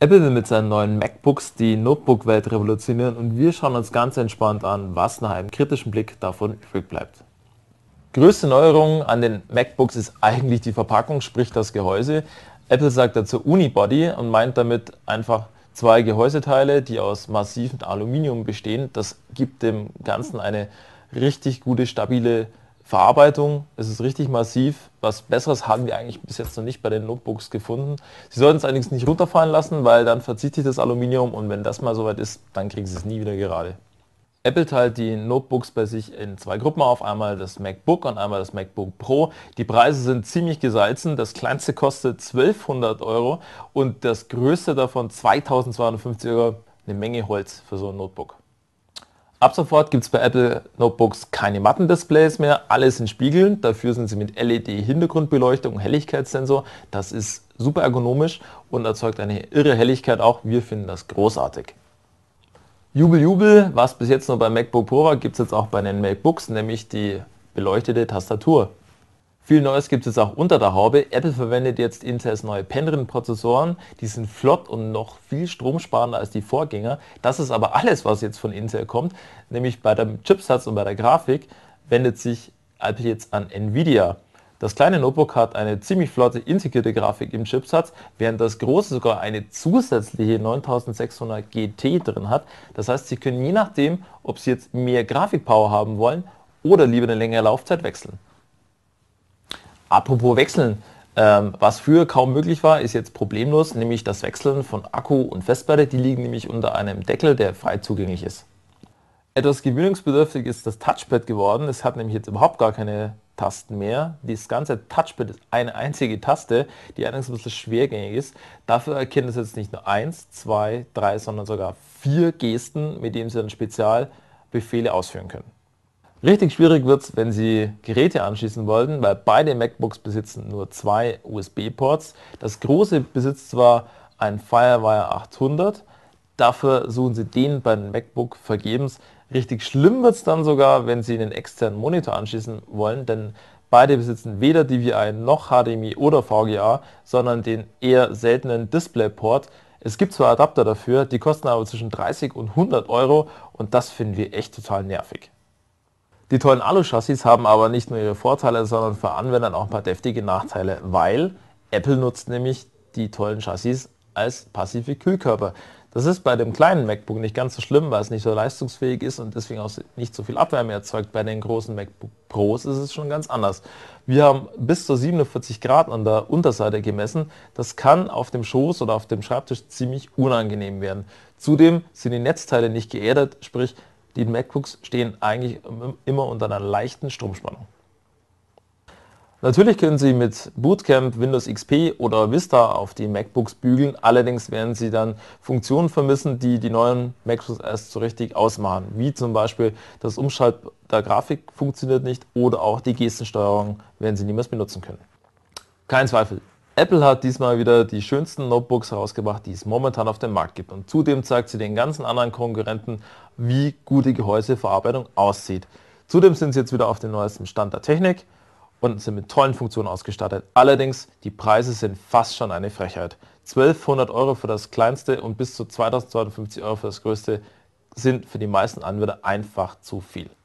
Apple will mit seinen neuen MacBooks die Notebook-Welt revolutionieren und wir schauen uns ganz entspannt an, was nach einem kritischen Blick davon übrig bleibt. Größte Neuerung an den MacBooks ist eigentlich die Verpackung, sprich das Gehäuse. Apple sagt dazu Unibody und meint damit einfach zwei Gehäuseteile, die aus massivem Aluminium bestehen. Das gibt dem Ganzen eine richtig gute, stabile Verarbeitung ist es richtig massiv. Was Besseres haben wir eigentlich bis jetzt noch nicht bei den Notebooks gefunden. Sie sollten es allerdings nicht runterfallen lassen, weil dann verzichtet sich das Aluminium und wenn das mal soweit ist, dann kriegen sie es nie wieder gerade. Apple teilt die Notebooks bei sich in zwei Gruppen auf, einmal das MacBook und einmal das MacBook Pro. Die Preise sind ziemlich gesalzen. Das kleinste kostet 1200 Euro und das größte davon 2250 Euro. Eine Menge Holz für so ein Notebook. Ab sofort gibt es bei Apple Notebooks keine Matten-Displays mehr, alles in Spiegeln, dafür sind sie mit LED-Hintergrundbeleuchtung und Helligkeitssensor. Das ist super ergonomisch und erzeugt eine irre Helligkeit auch. Wir finden das großartig. Jubel, Jubel, was bis jetzt nur bei MacBook Pro war, gibt es jetzt auch bei den MacBooks, nämlich die beleuchtete Tastatur. Viel Neues gibt es auch unter der Haube. Apple verwendet jetzt Intels neue pendrin prozessoren Die sind flott und noch viel stromsparender als die Vorgänger. Das ist aber alles, was jetzt von Intel kommt. Nämlich bei dem Chipsatz und bei der Grafik wendet sich Apple jetzt an Nvidia. Das kleine Notebook hat eine ziemlich flotte integrierte Grafik im Chipsatz, während das große sogar eine zusätzliche 9600 GT drin hat. Das heißt, Sie können je nachdem, ob Sie jetzt mehr Grafikpower haben wollen oder lieber eine längere Laufzeit wechseln. Apropos Wechseln. Ähm, was früher kaum möglich war, ist jetzt problemlos, nämlich das Wechseln von Akku und Festplatte. Die liegen nämlich unter einem Deckel, der frei zugänglich ist. Etwas gewöhnungsbedürftig ist das Touchpad geworden. Es hat nämlich jetzt überhaupt gar keine Tasten mehr. Das ganze Touchpad ist eine einzige Taste, die allerdings ein bisschen schwergängig ist. Dafür erkennt es jetzt nicht nur eins, zwei, drei, sondern sogar vier Gesten, mit denen Sie dann Spezialbefehle ausführen können. Richtig schwierig wird es, wenn Sie Geräte anschließen wollten, weil beide MacBooks besitzen nur zwei USB-Ports. Das große besitzt zwar ein Firewire 800, dafür suchen Sie den beim MacBook vergebens. Richtig schlimm wird es dann sogar, wenn Sie einen externen Monitor anschließen wollen, denn beide besitzen weder DVI noch HDMI oder VGA, sondern den eher seltenen Display-Port. Es gibt zwar Adapter dafür, die kosten aber zwischen 30 und 100 Euro und das finden wir echt total nervig. Die tollen Alu-Chassis haben aber nicht nur ihre Vorteile, sondern für Anwender auch ein paar deftige Nachteile, weil Apple nutzt nämlich die tollen Chassis als passive Kühlkörper. Das ist bei dem kleinen MacBook nicht ganz so schlimm, weil es nicht so leistungsfähig ist und deswegen auch nicht so viel Abwärme erzeugt. Bei den großen MacBook Pros ist es schon ganz anders. Wir haben bis zu 47 Grad an der Unterseite gemessen. Das kann auf dem Schoß oder auf dem Schreibtisch ziemlich unangenehm werden. Zudem sind die Netzteile nicht geerdet, sprich die MacBooks stehen eigentlich immer unter einer leichten Stromspannung. Natürlich können Sie mit Bootcamp, Windows XP oder Vista auf die MacBooks bügeln, allerdings werden Sie dann Funktionen vermissen, die die neuen MacBooks erst so richtig ausmachen, wie zum Beispiel das Umschalten der Grafik funktioniert nicht oder auch die Gestensteuerung werden Sie niemals benutzen können. Kein Zweifel, Apple hat diesmal wieder die schönsten Notebooks herausgebracht, die es momentan auf dem Markt gibt. Und zudem zeigt sie den ganzen anderen Konkurrenten, wie gute Gehäuseverarbeitung aussieht. Zudem sind sie jetzt wieder auf dem neuesten Stand der Technik und sind mit tollen Funktionen ausgestattet. Allerdings, die Preise sind fast schon eine Frechheit. 1200 Euro für das kleinste und bis zu 2250 Euro für das größte sind für die meisten Anwender einfach zu viel.